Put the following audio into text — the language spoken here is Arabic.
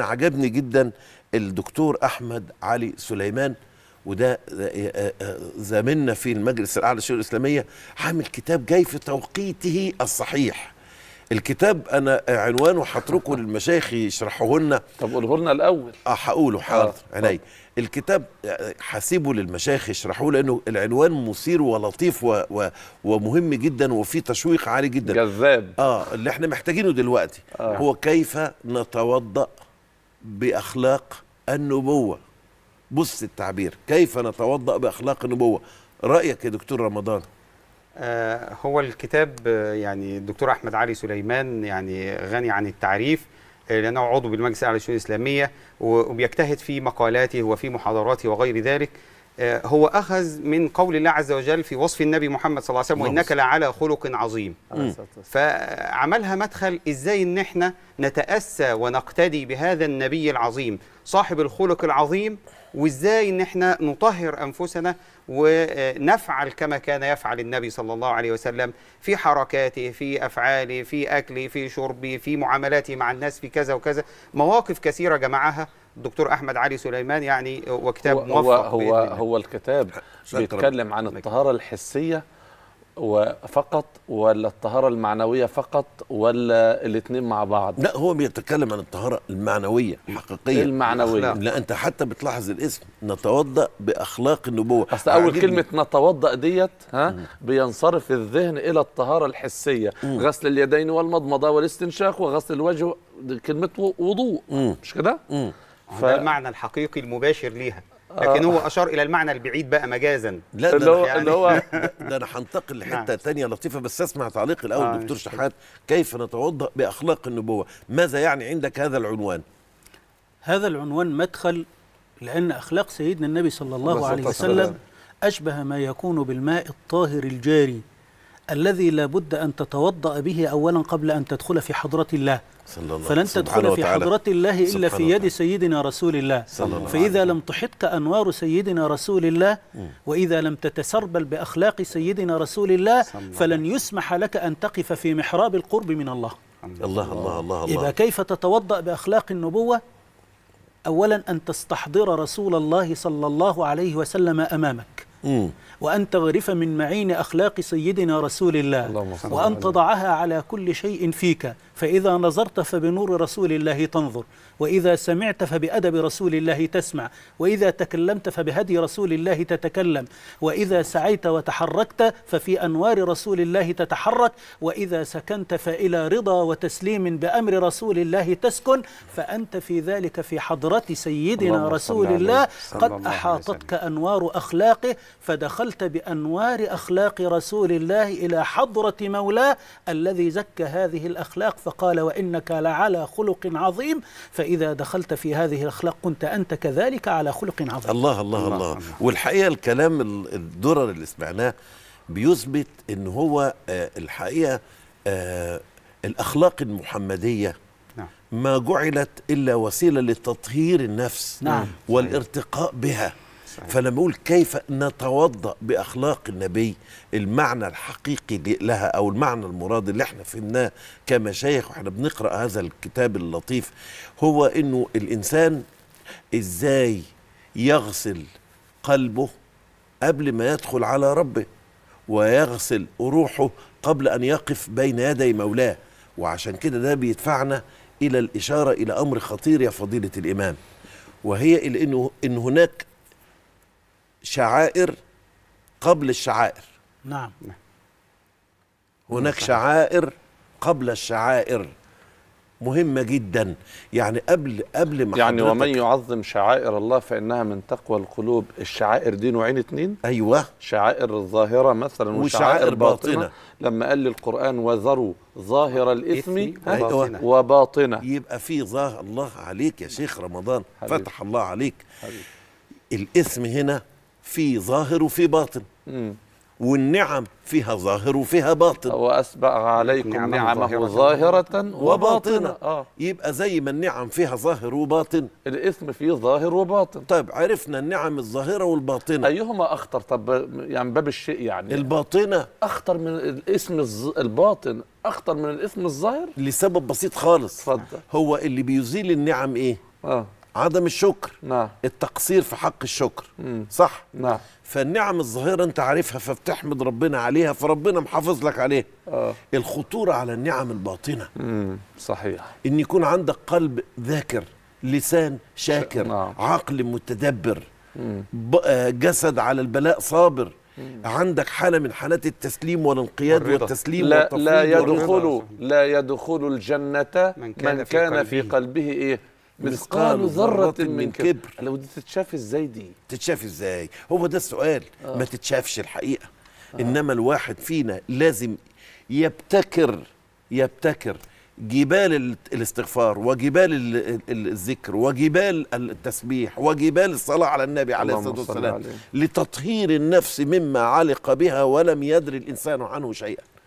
انا عجبني جدا الدكتور احمد علي سليمان وده آه، آه، آه، زميلنا في المجلس الاعلى للشؤون الاسلاميه عامل كتاب جاي في توقيته الصحيح الكتاب انا عنوانه هتركه للمشايخ يشرحوه لنا طب قوله لنا الاول اه هقوله حاضر عيني الكتاب هسيبه للمشايخ يشرحوه لانه العنوان مثير ولطيف و و ومهم جدا وفيه تشويق عالي جدا جذاب اه اللي احنا محتاجينه دلوقتي آه. هو كيف نتوضأ باخلاق النبوه بص التعبير كيف نتوضا باخلاق النبوه رايك يا دكتور رمضان آه، هو الكتاب آه، يعني الدكتور احمد علي سليمان يعني غني عن التعريف آه، لانه عضو بالمجلس الاعلى للشؤون الاسلاميه وبيجتهد في مقالاته وفي محاضراته وغير ذلك آه، هو أخذ من قول الله عز وجل في وصف النبي محمد صلى الله عليه وسلم وإنك لعلى خلق عظيم فعملها مدخل إزاي إن إحنا نتأسى ونقتدي بهذا النبي العظيم صاحب الخلق العظيم وإزاي إن إحنا نطهر أنفسنا ونفعل كما كان يفعل النبي صلى الله عليه وسلم في حركاته في أفعاله في أكله في شربه في معاملاته مع الناس في كذا وكذا مواقف كثيرة جمعها الدكتور احمد علي سليمان يعني وكتاب هو موفق هو هو, هو الكتاب بيتكلم عن الطهاره الحسيه وفقط ولا الطهارة المعنوية فقط ولا الاثنين مع بعض لا هو بيتكلم عن الطهارة المعنوية الحقيقية المعنوية لا. لا أنت حتى بتلاحظ الاسم نتوضأ بأخلاق النبوة أصل أول كلمة نتوضأ ديت ها بينصرف الذهن إلى الطهارة الحسية مم. غسل اليدين والمضمضة والاستنشاق وغسل الوجه كلمة وضوء مم. مش كده؟ ف... ده المعنى الحقيقي المباشر ليها لكن آه. هو اشار الى المعنى البعيد بقى مجازا لا ده اللي هو يعني اللي هو ده انا هنتقل لحته ثانيه نعم. لطيفه بس اسمع تعليق الاول آه دكتور شحات كيف نتوضا باخلاق النبوه ماذا يعني عندك هذا العنوان هذا العنوان مدخل لان اخلاق سيدنا النبي صلى الله عليه وسلم اشبه ما يكون بالماء الطاهر الجاري الذي لابد أن تتوضأ به أولا قبل أن تدخل في حضرة الله صلى الله فلن تدخل في حضرة الله إلا في يد سيدنا رسول الله صلى الله فإذا لم تحطك أنوار سيدنا رسول الله وإذا لم تتسربل بأخلاق سيدنا رسول الله فلن يسمح لك أن تقف في محراب القرب من الله الله الله الله الله إذا كيف تتوضأ بأخلاق النبوة أولا أن تستحضر رسول الله صلى الله عليه وسلم أمامك وأن تغرف من معين أخلاق سيدنا رسول الله اللهم وأن تضعها على كل شيء فيك فإذا نظرت فبنور رسول الله تنظر وإذا سمعت فبأدب رسول الله تسمع وإذا تكلمت فبهدي رسول الله تتكلم وإذا سعيت وتحركت ففي أنوار رسول الله تتحرك وإذا سكنت فإلى رضا وتسليم بأمر رسول الله تسكن فأنت في ذلك في حضرة سيدنا رسول الله قد أحاطتك أنوار أخلاقه فدخلت بأنوار أخلاق رسول الله إلى حضرة مولاه الذي زكى هذه الأخلاق فقال وإنك لعلى خلق عظيم فإذا دخلت في هذه الأخلاق كنت أنت كذلك على خلق عظيم الله الله الله, الله. والحقيقة الكلام الدرر اللي سمعناه بيثبت أن هو آه، الحقيقة آه، الأخلاق المحمدية نعم. ما جعلت إلا وسيلة لتطهير النفس نعم. والارتقاء بها فانا فلما اقول كيف نتوضا باخلاق النبي المعنى الحقيقي لها او المعنى المراد اللي احنا فهمناه كمشايخ واحنا بنقرا هذا الكتاب اللطيف هو انه الانسان ازاي يغسل قلبه قبل ما يدخل على ربه ويغسل روحه قبل ان يقف بين يدي مولاه وعشان كده ده بيدفعنا الى الاشاره الى امر خطير يا فضيله الامام وهي انه ان هناك شعائر قبل الشعائر نعم هناك نعم. شعائر قبل الشعائر مهمة جدا يعني قبل قبل ما يعني ومن يعظم شعائر الله فإنها من تقوى القلوب الشعائر دي نوعين اتنين أيوة شعائر الظاهرة مثلا وشعائر باطنة, باطنة لما قال القرآن وذروا ظاهر الإثم أيوة وباطنة يبقى في ظاهر الله عليك يا شيخ رمضان حبيب. فتح الله عليك حبيب. الإثم هنا في ظاهر وفي باطن والنعم فيها ظاهر وفيها باطن وأسبغ عليكم نعمه, ظاهرة وباطنة آه. يبقى زي ما النعم فيها ظاهر وباطن الإثم فيه ظاهر وباطن طيب عرفنا النعم الظاهرة والباطنة أيهما أخطر طب يعني باب الشيء يعني الباطنة أخطر من الإثم الباطن أخطر من الإثم الظاهر لسبب بسيط خالص اتفضل هو اللي بيزيل النعم إيه؟ آه عدم الشكر نعم التقصير في حق الشكر مم. صح نعم فالنعم الظاهره انت عارفها فبتحمد ربنا عليها فربنا محافظ لك عليها آه. الخطوره على النعم الباطنه مم. صحيح ان يكون عندك قلب ذاكر لسان شاكر نعم. عقل متدبر آه، جسد على البلاء صابر عندك حاله من حالات التسليم والانقياد والرضا. والتسليم لا لا يدخل لا يدخل الجنه من كان, من كان في قلبه, في قلبه ايه مثقال ذرة من كبر لو دي تتشاف ازاي دي تتشاف ازاي هو ده السؤال آه. ما تتشافش الحقيقة آه. انما الواحد فينا لازم يبتكر يبتكر جبال الاستغفار وجبال الذكر وجبال التسبيح وجبال الصلاة على النبي عليه الصلاة والسلام لتطهير النفس مما علق بها ولم يدر الإنسان عنه شيئا